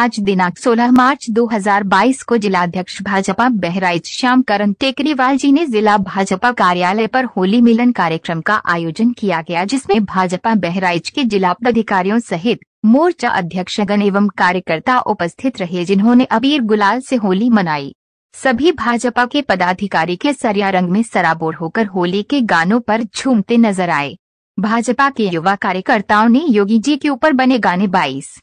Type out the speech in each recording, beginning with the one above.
आज दिनांक 16 मार्च 2022 को जिलाध्यक्ष भाजपा बहराइच श्याम करण टेकरीवाल जी ने जिला भाजपा कार्यालय पर होली मिलन कार्यक्रम का आयोजन किया गया जिसमें भाजपा बहराइच के जिला पदाधिकारियों सहित मोर्चा अध्यक्षगण एवं कार्यकर्ता उपस्थित रहे जिन्होंने अबीर गुलाल से होली मनाई सभी भाजपा के पदाधिकारी के सरिया रंग में सराबोर होकर होली के गानों आरोप झूमते नजर आए भाजपा के युवा कार्यकर्ताओं ने योगी जी के ऊपर बने गाने 22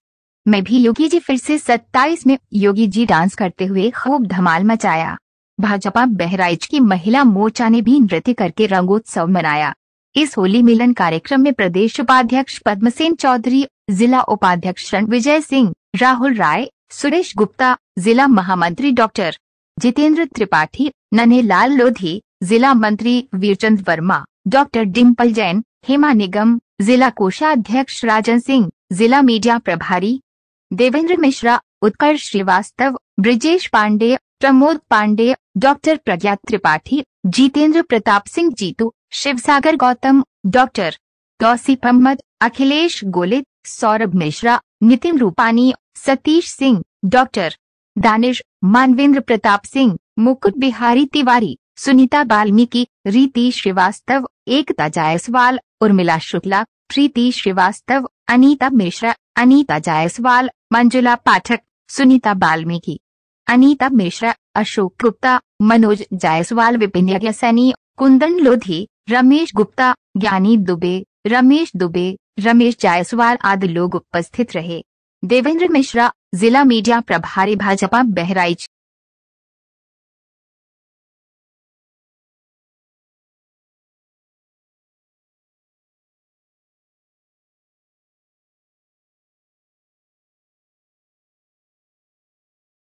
में भी योगी जी फिर से 27 में योगी जी डांस करते हुए खूब धमाल मचाया भाजपा बहराइच की महिला मोर्चा ने भी नृत्य करके रंगोत्सव मनाया इस होली मिलन कार्यक्रम में प्रदेश उपाध्यक्ष पद्म चौधरी जिला उपाध्यक्ष विजय सिंह राहुल राय सुरेश गुप्ता जिला महामंत्री डॉक्टर जितेंद्र त्रिपाठी लाल लोधी जिला मंत्री वीरचंद वर्मा डॉक्टर डिम्पल जैन हेमा निगम जिला कोषाध्यक्ष राजन सिंह जिला मीडिया प्रभारी Devendra Mishra Utkarsh Srivastava Brijesh Pandey Pramod Pandey doctor Pragya Tripathi Jitendra Pratap Singh Jitu Shivsagar Gautam doctor Tauseef Ahmed Akhilesh Golit Saurabh Mishra Nitin Rupani Satish Singh doctor Danish Manvendra Pratap Singh Mukut Bihari Tiwari Sunita Valmiki रीति श्रीवास्तव एकता जायसवाल उर्मिला शुक्ला प्रीति श्रीवास्तव अनीता मिश्रा अनीता जायसवाल मंजुला पाठक सुनीता बाल्मीकि अनीता मिश्रा अशोक गुप्ता मनोज जायसवाल विपिन सैनी कुंदन लोधी रमेश गुप्ता ज्ञानी दुबे रमेश दुबे रमेश जायसवाल आदि लोग उपस्थित रहे देवेंद्र मिश्रा जिला मीडिया प्रभारी भाजपा बहराइच